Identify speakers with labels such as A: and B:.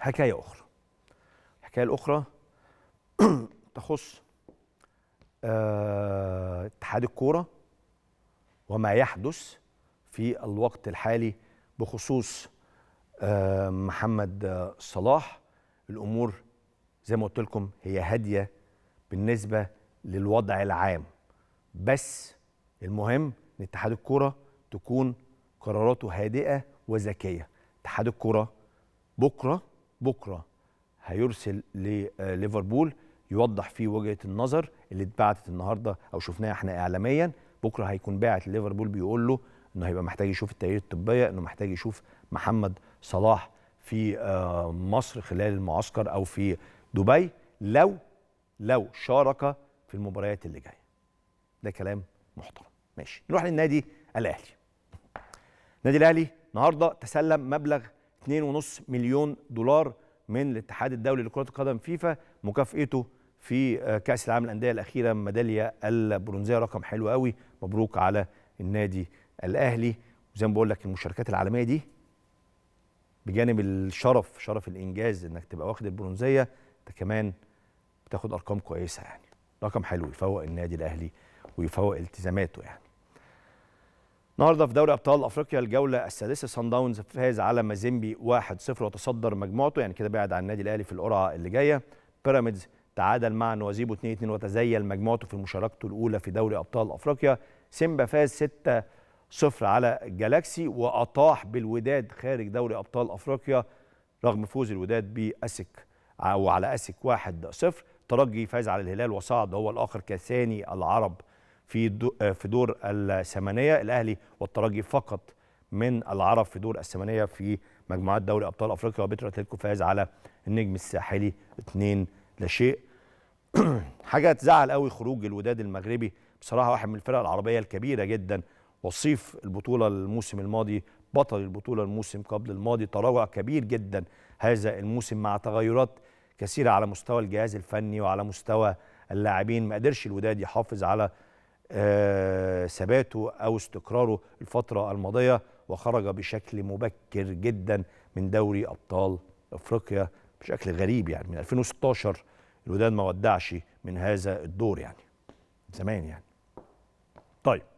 A: حكاية أخرى الحكاية الأخرى تخص آه، اتحاد الكورة وما يحدث في الوقت الحالي بخصوص آه، محمد صلاح الأمور زي ما قلت لكم هي هادية بالنسبة للوضع العام بس المهم ان اتحاد الكوره تكون قراراته هادئه وذكيه اتحاد الكوره بكره بكره هيرسل لليفربول آه، يوضح فيه وجهه النظر اللي اتبعتت النهارده او شفناها احنا اعلاميا بكره هيكون باعت ليفربول بيقول له انه هيبقى محتاج يشوف التغيير الطبيه انه محتاج يشوف محمد صلاح في آه، مصر خلال المعسكر او في دبي لو لو شارك في المباريات اللي جايه ده كلام محترم ماشي نروح للنادي الاهلي النادي الاهلي النهارده تسلم مبلغ 2.5 مليون دولار من الاتحاد الدولي لكرة القدم فيفا مكافئته في آه، كأس العالم الأندية الأخيرة ميدالية البرونزية رقم حلو قوي مبروك على النادي الأهلي وزي ما بقول لك المشاركات العالمية دي بجانب الشرف شرف الإنجاز إنك تبقى واخد البرونزية أنت كمان بتاخد أرقام كويسة يعني رقم حلو يفوق النادي الأهلي ويفوق التزاماته يعني النهارده في دوري ابطال افريقيا الجوله السادسه سان داونز فاز على مازيمبي 1-0 وتصدر مجموعته يعني كده بعد عن النادي الاهلي في القرعه اللي جايه بيراميدز تعادل مع نوازيبو 2-2 وتزيل مجموعته في مشاركته الاولى في دوري ابطال افريقيا سيمبا فاز 6-0 على جالاكسي واطاح بالوداد خارج دوري ابطال افريقيا رغم فوز الوداد باسك على اسك 1-0 ترجي فاز على الهلال وصعد هو الاخر كثاني العرب في آه، في دور الثمانيه الاهلي والترجي فقط من العرب في دور الثمانيه في مجموعات دوري ابطال افريقيا وبيترو اتلتيكو فاز على النجم الساحلي 2 لا شيء حاجه تزعل قوي خروج الوداد المغربي بصراحه واحد من الفرق العربيه الكبيره جدا وصيف البطوله الموسم الماضي بطل البطوله الموسم قبل الماضي تراجع كبير جدا هذا الموسم مع تغيرات كثيره على مستوى الجهاز الفني وعلى مستوى اللاعبين ما قدرش الوداد يحافظ على آه، ثباته أو استقراره الفترة الماضية وخرج بشكل مبكر جدا من دوري أبطال أفريقيا بشكل غريب يعني من 2016 الوداد ما ودعش من هذا الدور يعني زمان يعني طيب